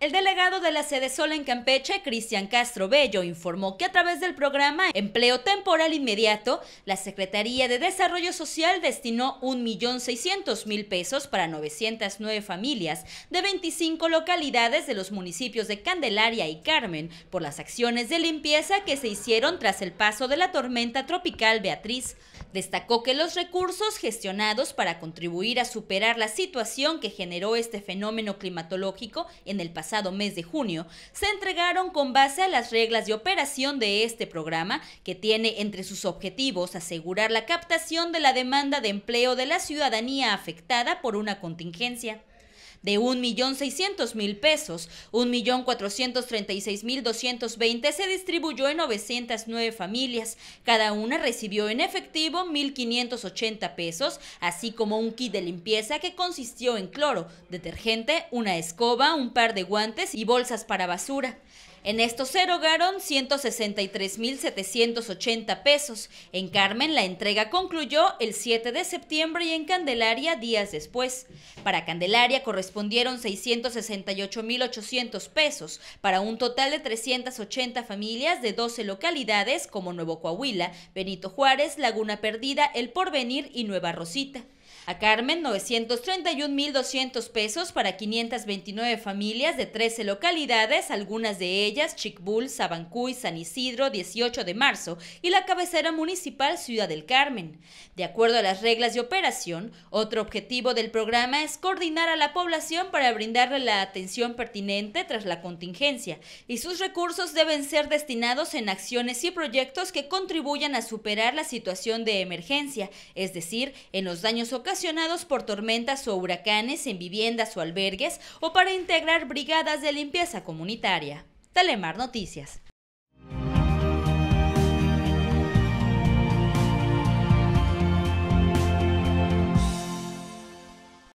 El delegado de la sede Sol en Campeche, Cristian Castro Bello, informó que a través del programa Empleo Temporal Inmediato, la Secretaría de Desarrollo Social destinó 1.600.000 pesos para 909 familias de 25 localidades de los municipios de Candelaria y Carmen por las acciones de limpieza que se hicieron tras el paso de la tormenta tropical Beatriz. Destacó que los recursos gestionados para contribuir a superar la situación que generó este fenómeno climatológico en el pasado mes de junio se entregaron con base a las reglas de operación de este programa, que tiene entre sus objetivos asegurar la captación de la demanda de empleo de la ciudadanía afectada por una contingencia de 1.600.000 pesos. 1.436.220 se distribuyó en 909 familias. Cada una recibió en efectivo 1.580 pesos, así como un kit de limpieza que consistió en cloro, detergente, una escoba, un par de guantes y bolsas para basura. En estos se erogaron 163.780 pesos. En Carmen la entrega concluyó el 7 de septiembre y en Candelaria días después. Para Candelaria corresponde mil 668.800 pesos para un total de 380 familias de 12 localidades como Nuevo Coahuila, Benito Juárez, Laguna Perdida, El Porvenir y Nueva Rosita. A Carmen, 931.200 pesos para 529 familias de 13 localidades, algunas de ellas Chicbul, Sabancuy, San Isidro, 18 de marzo y la cabecera municipal Ciudad del Carmen. De acuerdo a las reglas de operación, otro objetivo del programa es coordinar a la población para brindarle la atención pertinente tras la contingencia y sus recursos deben ser destinados en acciones y proyectos que contribuyan a superar la situación de emergencia, es decir, en los daños ocasionados por tormentas o huracanes en viviendas o albergues o para integrar brigadas de limpieza comunitaria. Telemar Noticias.